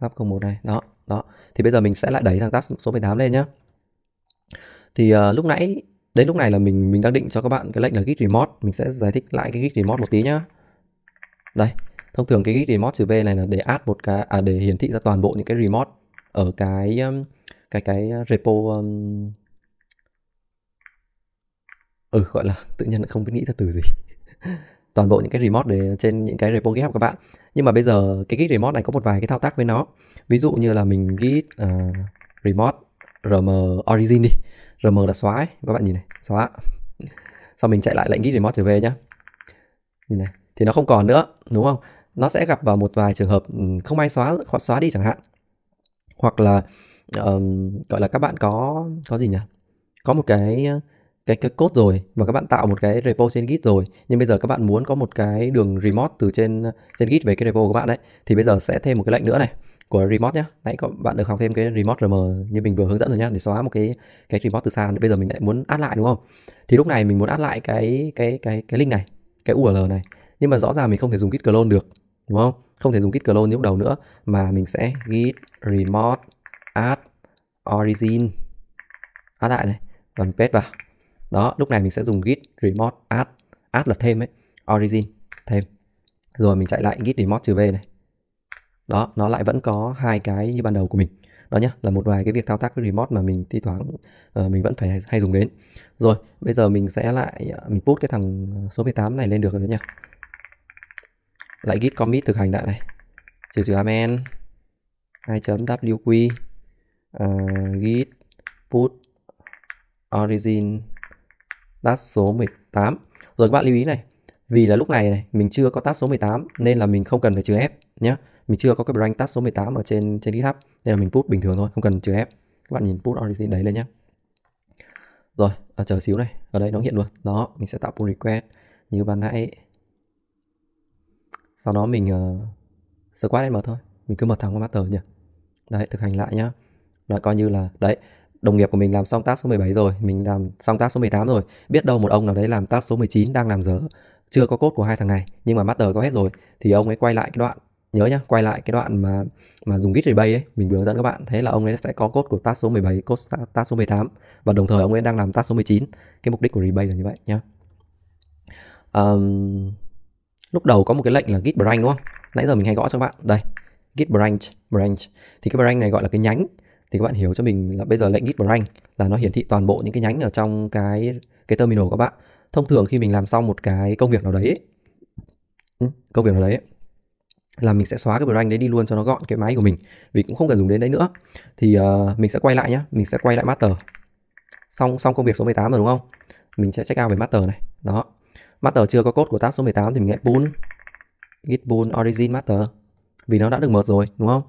sub 01 này đó đó thì bây giờ mình sẽ lại đẩy thằng task số 18 lên nhá thì uh, lúc nãy đến lúc này là mình mình đang định cho các bạn cái lệnh là git remote mình sẽ giải thích lại cái git remote một tí nhá đây thông thường cái git remote trừ v này là để add một cái à để hiển thị ra toàn bộ những cái remote ở cái cái cái repo um... ừ gọi là tự nhiên không biết nghĩ ra từ gì toàn bộ những cái remote để trên những cái repo GitHub các bạn nhưng mà bây giờ cái git remote này có một vài cái thao tác với nó ví dụ như là mình git uh, remote rm origin đi rm là xóa ấy. các bạn nhìn này xóa sau mình chạy lại lệnh git remote trở về nhá nhìn này thì nó không còn nữa đúng không nó sẽ gặp vào một vài trường hợp ừ, không ai xóa hoặc xóa đi chẳng hạn hoặc là um, gọi là các bạn có có gì nhỉ có một cái cái cái code rồi và các bạn tạo một cái repo trên Git rồi nhưng bây giờ các bạn muốn có một cái đường remote từ trên trên Git về cái repo của bạn đấy thì bây giờ sẽ thêm một cái lệnh nữa này của remote nhé nãy các bạn được học thêm cái remote rm như mình vừa hướng dẫn rồi nhé để xóa một cái cái remote từ xa bây giờ mình lại muốn add lại đúng không thì lúc này mình muốn add lại cái cái cái cái link này cái url này nhưng mà rõ ràng mình không thể dùng git clone được đúng không không thể dùng git clone lúc đầu nữa mà mình sẽ git remote add origin add lại này và mình paste vào đó lúc này mình sẽ dùng git remote add add là thêm ấy origin thêm rồi mình chạy lại git remote trừ v này đó nó lại vẫn có hai cái như ban đầu của mình đó nhá là một vài cái việc thao tác với remote mà mình thi thoảng uh, mình vẫn phải hay, dùng đến rồi bây giờ mình sẽ lại ờ, mình put cái thằng số 18 này lên được rồi nhá lại git commit thực hành lại này trừ trừ amen 2.wq uh, ờ, git put origin task số 18 rồi các bạn lưu ý này vì là lúc này này mình chưa có task số 18 nên là mình không cần phải trừ F nhé mình chưa có cái rank task số 18 ở trên trên GitHub nên là mình put bình thường thôi không cần trừ F các bạn nhìn put origin đấy lên nhé rồi à, chờ xíu này ở đây nó hiện luôn đó mình sẽ tạo pull request như ban nãy sau đó mình uh, squat mở thôi mình cứ mở thẳng qua master nhỉ đấy thực hành lại nhá đó coi như là đấy đồng nghiệp của mình làm xong task số 17 rồi mình làm xong task số 18 rồi biết đâu một ông nào đấy làm task số 19 đang làm dở chưa có cốt của hai thằng này nhưng mà master có hết rồi thì ông ấy quay lại cái đoạn nhớ nhá quay lại cái đoạn mà mà dùng git rebase ấy mình vừa hướng dẫn các bạn thế là ông ấy sẽ có cốt của task số 17 cốt task số 18 và đồng thời ông ấy đang làm task số 19 cái mục đích của rebase là như vậy nhá um, lúc đầu có một cái lệnh là git branch đúng không nãy giờ mình hay gõ cho các bạn đây git branch branch thì cái branch này gọi là cái nhánh thì các bạn hiểu cho mình là bây giờ lệnh git branch là nó hiển thị toàn bộ những cái nhánh ở trong cái cái terminal của các bạn thông thường khi mình làm xong một cái công việc nào đấy ừ, công việc nào đấy là mình sẽ xóa cái branch đấy đi luôn cho nó gọn cái máy của mình vì cũng không cần dùng đến đấy nữa thì uh, mình sẽ quay lại nhá mình sẽ quay lại master xong xong công việc số 18 rồi đúng không mình sẽ check out về master này đó master chưa có cốt của tab số 18 thì mình sẽ pull git pull origin master vì nó đã được mở rồi đúng không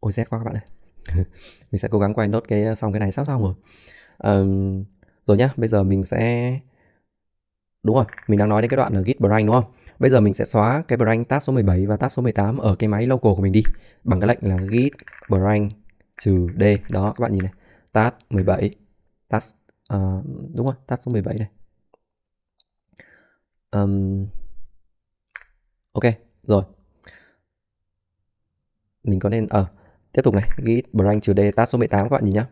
ôi rét quá các bạn ơi mình sẽ cố gắng quay nốt cái xong cái này sắp xong rồi um, rồi nhá bây giờ mình sẽ đúng rồi mình đang nói đến cái đoạn là git branch đúng không bây giờ mình sẽ xóa cái branch tab số 17 và tab số 18 ở cái máy local của mình đi bằng cái lệnh là git branch trừ d đó các bạn nhìn này tab 17 tab uh, đúng rồi tab số 17 này um, ok rồi mình có nên ở ờ, uh, tiếp tục này git branch trừ d task số 18 các bạn nhìn nhá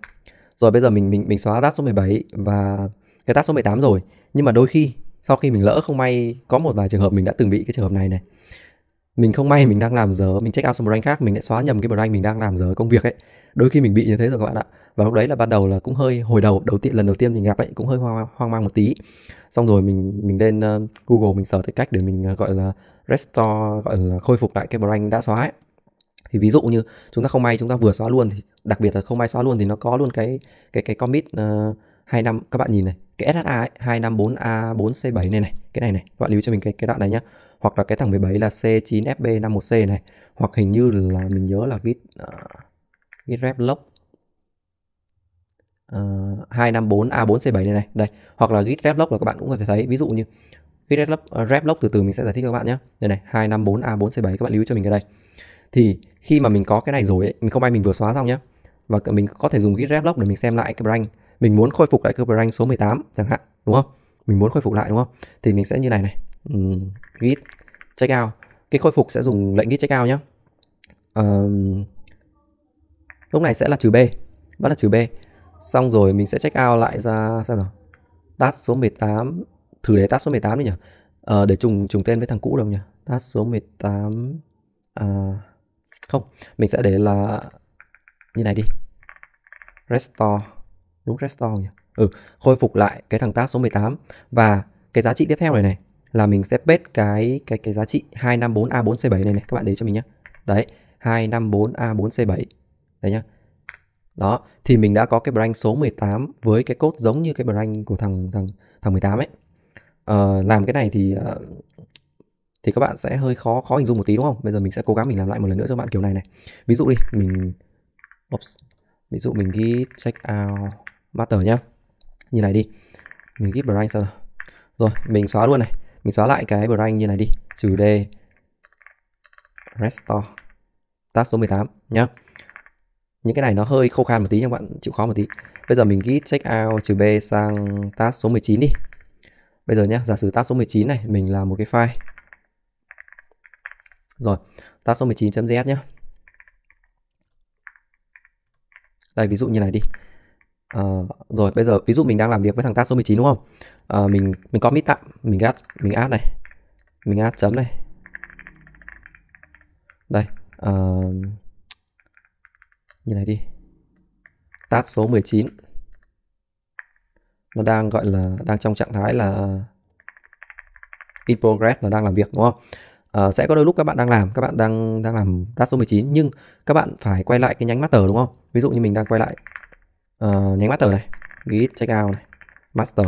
rồi bây giờ mình mình mình xóa task số 17 và cái task số 18 rồi nhưng mà đôi khi sau khi mình lỡ không may có một vài trường hợp mình đã từng bị cái trường hợp này này mình không may mình đang làm giờ mình check out sang branch khác mình lại xóa nhầm cái branch mình đang làm giờ công việc ấy đôi khi mình bị như thế rồi các bạn ạ và lúc đấy là ban đầu là cũng hơi hồi đầu đầu tiên lần đầu tiên mình gặp ấy cũng hơi hoang, hoang mang một tí xong rồi mình mình lên uh, google mình search cái cách để mình uh, gọi là restore gọi là khôi phục lại cái branch đã xóa ấy thì ví dụ như chúng ta không may chúng ta vừa xóa luôn thì đặc biệt là không may xóa luôn thì nó có luôn cái cái cái commit uh, năm các bạn nhìn này cái SHA ấy, 254A4C7 này này cái này này các bạn lưu cho mình cái cái đoạn này nhá hoặc là cái thằng 17 là C9FB51C này hoặc hình như là mình nhớ là git uh, git rep log uh, 254A4C7 này này đây hoặc là git rep log là các bạn cũng có thể thấy ví dụ như git rep log, uh, ờ, rep log từ từ mình sẽ giải thích cho các bạn nhé đây này 254A4C7 các bạn lưu cho mình cái đây thì khi mà mình có cái này rồi ấy, mình không may mình vừa xóa xong nhé và mình có thể dùng git reflog để mình xem lại cái rank mình muốn khôi phục lại cái rank số 18 chẳng hạn đúng không mình muốn khôi phục lại đúng không thì mình sẽ như này này um, git checkout cái khôi phục sẽ dùng lệnh git checkout out nhé um, lúc này sẽ là trừ b vẫn là trừ b xong rồi mình sẽ checkout lại ra xem nào task số 18 thử để task số 18 đi nhỉ ờ, để trùng trùng tên với thằng cũ đâu nhỉ task số 18 à, không mình sẽ để là như này đi restore đúng restore nhỉ ừ khôi phục lại cái thằng task số 18 và cái giá trị tiếp theo này này là mình sẽ paste cái cái cái giá trị 254A4C7 này này các bạn để cho mình nhé đấy 254A4C7 đấy nhá đó thì mình đã có cái branch số 18 với cái cốt giống như cái branch của thằng thằng thằng 18 ấy uh, làm cái này thì uh, thì các bạn sẽ hơi khó khó hình dung một tí đúng không bây giờ mình sẽ cố gắng mình làm lại một lần nữa cho các bạn kiểu này này ví dụ đi mình Oops. ví dụ mình ghi check out master nhá như này đi mình ghi branch sao rồi mình xóa luôn này mình xóa lại cái branch như này đi trừ d restore task số 18 nhá những cái này nó hơi khô khan một tí nha các bạn chịu khó một tí bây giờ mình ghi check out trừ b sang task số 19 đi bây giờ nhá giả sử task số 19 này mình làm một cái file rồi, tab số 19.js nhé. Đây, ví dụ như này đi. À, rồi, bây giờ ví dụ mình đang làm việc với thằng tab số 19 đúng không? À, mình mình commit tạm, mình add, mình add này. Mình add chấm này. Đây, à, như này đi. Tab số 19 nó đang gọi là đang trong trạng thái là in progress là đang làm việc đúng không Ờ, sẽ có đôi lúc các bạn đang làm các bạn đang đang làm task số 19 nhưng các bạn phải quay lại cái nhánh master đúng không ví dụ như mình đang quay lại uh, nhánh master này git checkout này master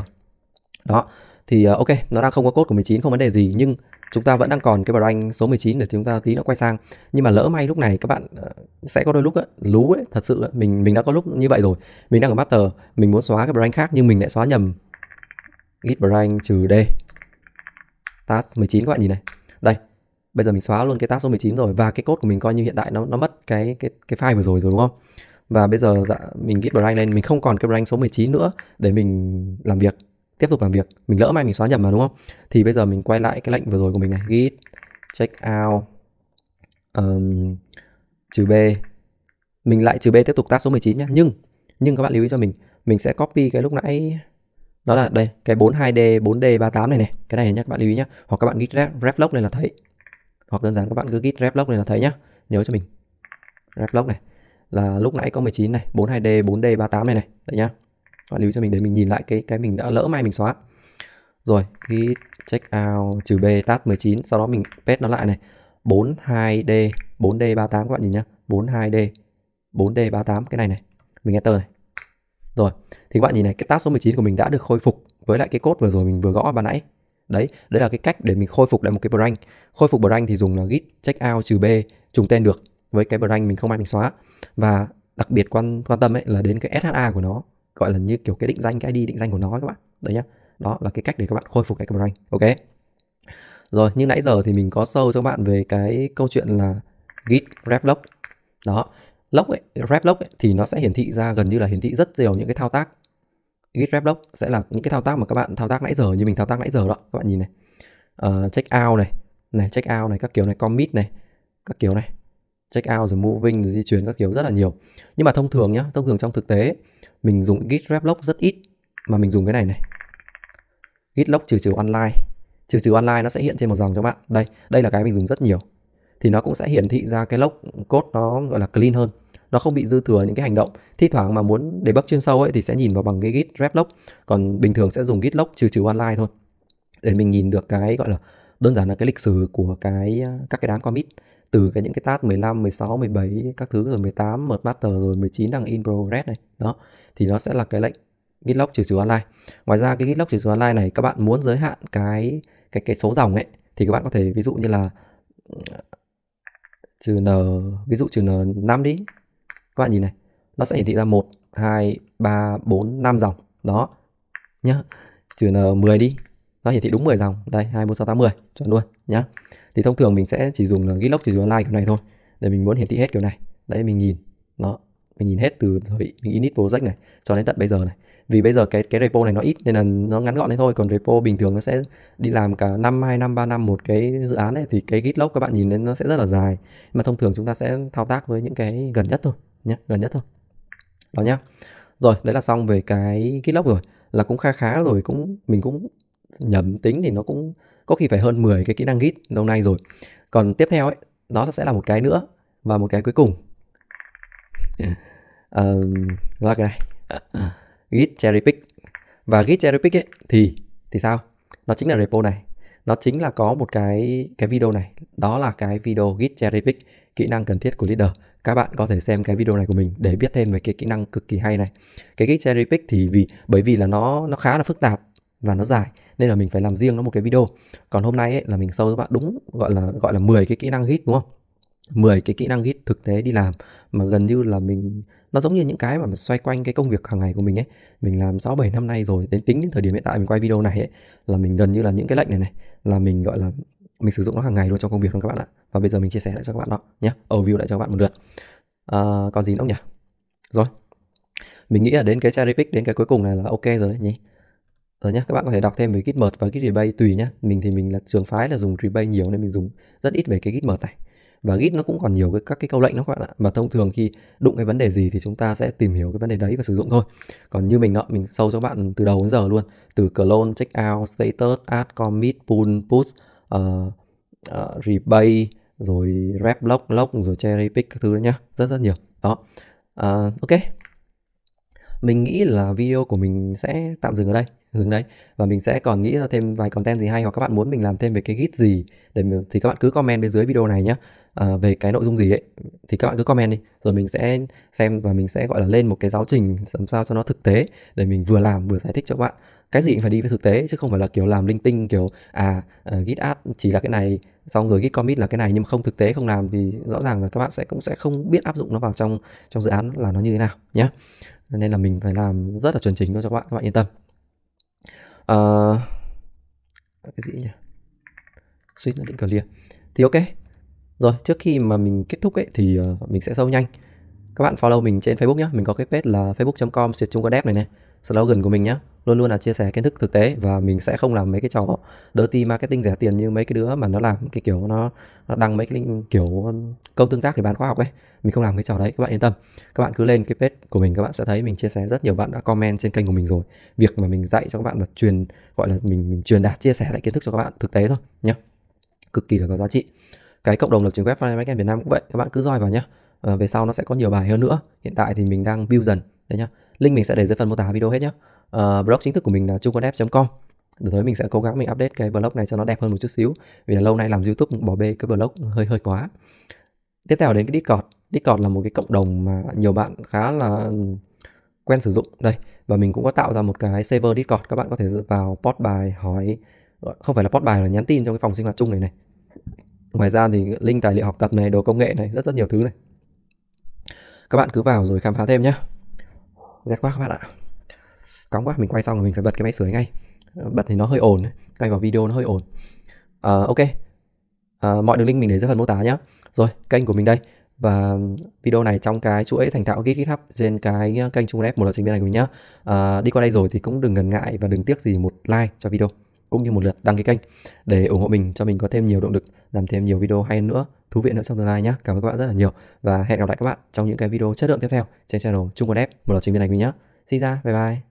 đó thì uh, ok nó đang không có code của 19 không vấn đề gì nhưng chúng ta vẫn đang còn cái branch số 19 để chúng ta tí nó quay sang nhưng mà lỡ may lúc này các bạn sẽ có đôi lúc ấy, lú ấy thật sự ấy, mình mình đã có lúc như vậy rồi mình đang ở master mình muốn xóa cái branch khác nhưng mình lại xóa nhầm git branch trừ d task 19 các bạn nhìn này bây giờ mình xóa luôn cái tab số 19 rồi và cái code của mình coi như hiện tại nó nó mất cái cái cái file vừa rồi rồi đúng không và bây giờ dạ, mình git branch lên mình không còn cái branch số 19 nữa để mình làm việc tiếp tục làm việc mình lỡ may mình xóa nhầm mà đúng không thì bây giờ mình quay lại cái lệnh vừa rồi của mình này git check out um, trừ b mình lại trừ b tiếp tục task số 19 nhé nhưng nhưng các bạn lưu ý cho mình mình sẽ copy cái lúc nãy đó là đây cái 42D 4D38 này này cái này nhé các bạn lưu ý nhé hoặc các bạn git ref, ref log này là thấy hoặc đơn giản các bạn cứ git reflock này là thấy nhá nhớ cho mình reflock này là lúc nãy có 19 này 42D 4D 38 này này đấy nhá bạn lưu cho mình để mình nhìn lại cái cái mình đã lỡ may mình xóa rồi git check out trừ B tab 19 sau đó mình paste nó lại này 42D 4D 38 các bạn nhìn nhá 42D 4D 38 cái này này mình enter này rồi thì các bạn nhìn này cái tab số 19 của mình đã được khôi phục với lại cái cốt vừa rồi mình vừa gõ ban nãy đấy đấy là cái cách để mình khôi phục lại một cái brand khôi phục brand thì dùng là git check out trừ b trùng tên được với cái brand mình không ai mình xóa và đặc biệt quan quan tâm ấy là đến cái SHA của nó gọi là như kiểu cái định danh cái ID định danh của nó các bạn đấy nhá đó là cái cách để các bạn khôi phục lại cái brand ok rồi như nãy giờ thì mình có sâu cho các bạn về cái câu chuyện là git wrap log đó log ấy, wrap log ấy, thì nó sẽ hiển thị ra gần như là hiển thị rất nhiều những cái thao tác git rep doc sẽ là những cái thao tác mà các bạn thao tác nãy giờ như mình thao tác nãy giờ đó các bạn nhìn này uh, check out này này check out này các kiểu này commit này các kiểu này check out rồi moving rồi di chuyển các kiểu rất là nhiều nhưng mà thông thường nhá thông thường trong thực tế mình dùng git rep log rất ít mà mình dùng cái này này git log trừ trừ online trừ trừ online nó sẽ hiện trên một dòng cho bạn đây đây là cái mình dùng rất nhiều thì nó cũng sẽ hiển thị ra cái log code nó gọi là clean hơn nó không bị dư thừa những cái hành động thi thoảng mà muốn để debug chuyên sâu ấy thì sẽ nhìn vào bằng cái git revlog còn bình thường sẽ dùng git log trừ trừ online thôi để mình nhìn được cái gọi là đơn giản là cái lịch sử của cái à, các cái đám commit từ cái những cái task 15, 16, 17 các thứ rồi 18 mở master rồi 19 đang in progress này. Đó. Thì nó sẽ là cái lệnh git gitlog trừ trừ online. Ngoài ra cái git gitlog trừ trừ online này các bạn muốn giới hạn cái cái cái số dòng ấy thì các bạn có thể ví dụ như là ừ, trừ n ví dụ trừ n 5 đi các bạn nhìn này nó sẽ hiển thị ra 1 2 3 4 5 dòng đó nhá trừ n 10 đi nó hiển thị đúng 10 dòng đây 2 4 6 8 10 chuẩn luôn nhá thì thông thường mình sẽ chỉ dùng git log chỉ dùng online kiểu này thôi để mình muốn hiển thị hết kiểu này đấy mình nhìn nó mình nhìn hết từ thời mình init project này cho đến tận bây giờ này vì bây giờ cái cái repo này nó ít nên là nó ngắn gọn đấy thôi còn repo bình thường nó sẽ đi làm cả năm hai năm ba năm một cái dự án này thì cái git log các bạn nhìn lên nó sẽ rất là dài mà thông thường chúng ta sẽ thao tác với những cái gần nhất thôi nhé gần nhất thôi đó nhá rồi đấy là xong về cái GitLab rồi là cũng kha khá ừ. rồi cũng mình cũng nhầm tính thì nó cũng có khi phải hơn 10 cái kỹ năng Git lâu nay rồi còn tiếp theo ấy đó sẽ là một cái nữa và một cái cuối cùng uh, là cái này Git cherry pick và Git cherry pick ấy thì thì sao nó chính là repo này nó chính là có một cái cái video này đó là cái video Git cherry pick kỹ năng cần thiết của leader các bạn có thể xem cái video này của mình để biết thêm về cái kỹ năng cực kỳ hay này cái git cherry pick thì vì bởi vì là nó nó khá là phức tạp và nó dài nên là mình phải làm riêng nó một cái video còn hôm nay ấy, là mình sâu các bạn đúng gọi là gọi là 10 cái kỹ năng git đúng không 10 cái kỹ năng git thực tế đi làm mà gần như là mình nó giống như những cái mà mình xoay quanh cái công việc hàng ngày của mình ấy mình làm 6 7 năm nay rồi đến tính đến thời điểm hiện tại mình quay video này ấy là mình gần như là những cái lệnh này này là mình gọi là mình sử dụng nó hàng ngày luôn trong công việc luôn các bạn ạ và bây giờ mình chia sẻ lại cho các bạn đó nhé overview lại cho các bạn một lượt à, còn gì nữa nhỉ rồi mình nghĩ là đến cái cherry pick đến cái cuối cùng này là ok rồi đấy nhỉ rồi nhé các bạn có thể đọc thêm về git merge và git rebase tùy nhé mình thì mình là trường phái là dùng rebase nhiều nên mình dùng rất ít về cái git merge này và git nó cũng còn nhiều cái, các cái câu lệnh đó các bạn ạ mà thông thường khi đụng cái vấn đề gì thì chúng ta sẽ tìm hiểu cái vấn đề đấy và sử dụng thôi còn như mình đó mình sâu cho bạn từ đầu đến giờ luôn từ clone check out status add commit pull push uh, ờ, uh, ờ, rebate rồi rep lock lock rồi cherry pick các thứ đấy nhá rất rất nhiều đó uh, ok mình nghĩ là video của mình sẽ tạm dừng ở đây dừng đây và mình sẽ còn nghĩ ra thêm vài content gì hay hoặc các bạn muốn mình làm thêm về cái git gì để mình, thì các bạn cứ comment bên dưới video này nhé à, về cái nội dung gì ấy thì các bạn cứ comment đi rồi mình sẽ xem và mình sẽ gọi là lên một cái giáo trình làm sao cho nó thực tế để mình vừa làm vừa giải thích cho các bạn cái gì ừ. cũng phải đi với thực tế chứ không phải là kiểu làm linh tinh kiểu à uh, git add chỉ là cái này xong rồi git commit là cái này nhưng mà không thực tế không làm thì rõ ràng là các bạn sẽ cũng sẽ không biết áp dụng nó vào trong trong dự án là nó như thế nào nhé nên là mình phải làm rất là chuẩn chỉnh cho các bạn các bạn yên tâm uh, cái gì nhỉ suýt nó định clear thì ok rồi trước khi mà mình kết thúc ấy thì uh, mình sẽ sâu nhanh các bạn follow mình trên facebook nhé mình có cái page là facebook.com xuyệt chung có dev này này slogan của mình nhé luôn luôn là chia sẻ kiến thức thực tế và mình sẽ không làm mấy cái trò dirty marketing rẻ tiền như mấy cái đứa mà nó làm cái kiểu nó, nó đăng mấy cái kiểu um, câu tương tác để bán khoa học ấy mình không làm cái trò đấy các bạn yên tâm các bạn cứ lên cái page của mình các bạn sẽ thấy mình chia sẻ rất nhiều bạn đã comment trên kênh của mình rồi việc mà mình dạy cho các bạn là truyền gọi là mình mình truyền đạt chia sẻ lại kiến thức cho các bạn thực tế thôi nhé cực kỳ là có giá trị cái cộng đồng lập trình web Frontend Việt Nam cũng vậy các bạn cứ join vào nhé ờ, về sau nó sẽ có nhiều bài hơn nữa hiện tại thì mình đang build dần đấy nhá link mình sẽ để dưới phần mô tả video hết nhé uh, blog chính thức của mình là chuconf.com Từ tới mình sẽ cố gắng mình update cái blog này cho nó đẹp hơn một chút xíu vì là lâu nay làm youtube bỏ bê cái blog hơi hơi quá tiếp theo đến cái discord discord là một cái cộng đồng mà nhiều bạn khá là quen sử dụng đây và mình cũng có tạo ra một cái server discord các bạn có thể dựa vào post bài hỏi không phải là post bài là nhắn tin trong cái phòng sinh hoạt chung này này ngoài ra thì link tài liệu học tập này đồ công nghệ này rất rất nhiều thứ này các bạn cứ vào rồi khám phá thêm nhé Rất quá các bạn ạ cóng quá mình quay xong rồi mình phải bật cái máy sưởi ngay ờ, bật thì nó hơi ồn quay vào video nó hơi ồn à, ok à, mọi đường link mình để dưới phần mô tả nhé rồi kênh của mình đây và video này trong cái chuỗi thành tạo Git GitHub trên cái kênh Trung Lab một lập trình viên này của mình nhé à, đi qua đây rồi thì cũng đừng ngần ngại và đừng tiếc gì một like cho video cũng như một lượt đăng ký kênh để ủng hộ mình cho mình có thêm nhiều động lực làm thêm nhiều video hay nữa thú vị nữa trong tương lai nhé cảm ơn các bạn rất là nhiều và hẹn gặp lại các bạn trong những cái video chất lượng tiếp theo trên channel Trung Quân App một lập trình viên này của mình nhé xin ra bye bye